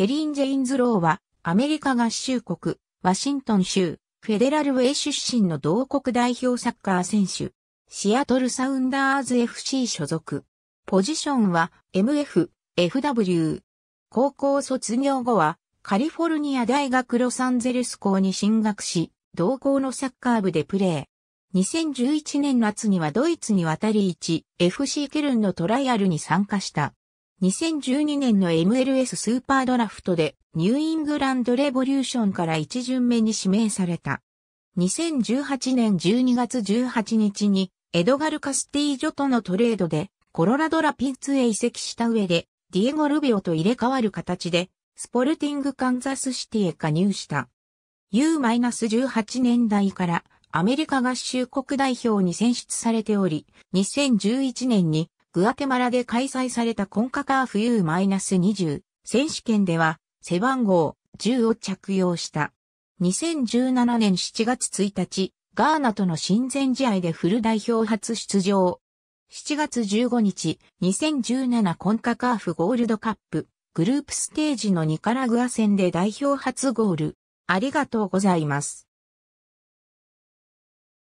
ケリン・ジェインズ・ローは、アメリカ合衆国、ワシントン州、フェデラルウェイ出身の同国代表サッカー選手、シアトル・サウンダーズ FC 所属。ポジションは MF、FW。高校卒業後は、カリフォルニア大学ロサンゼルス校に進学し、同校のサッカー部でプレー。2011年夏にはドイツに渡り1、FC ケルンのトライアルに参加した。2012年の MLS スーパードラフトでニューイングランドレボリューションから1巡目に指名された。2018年12月18日にエドガル・カスティージョとのトレードでコロラドラピッツへ移籍した上でディエゴ・ルビオと入れ替わる形でスポルティング・カンザスシティへ加入した。U-18 年代からアメリカ合衆国代表に選出されており、2011年にグアテマラで開催されたコンカカーフ U-20 選手権では背番号10を着用した。2017年7月1日、ガーナとの親善試合でフル代表初出場。7月15日、2017コンカカーフゴールドカップ、グループステージのニカラグア戦で代表初ゴール。ありがとうございます。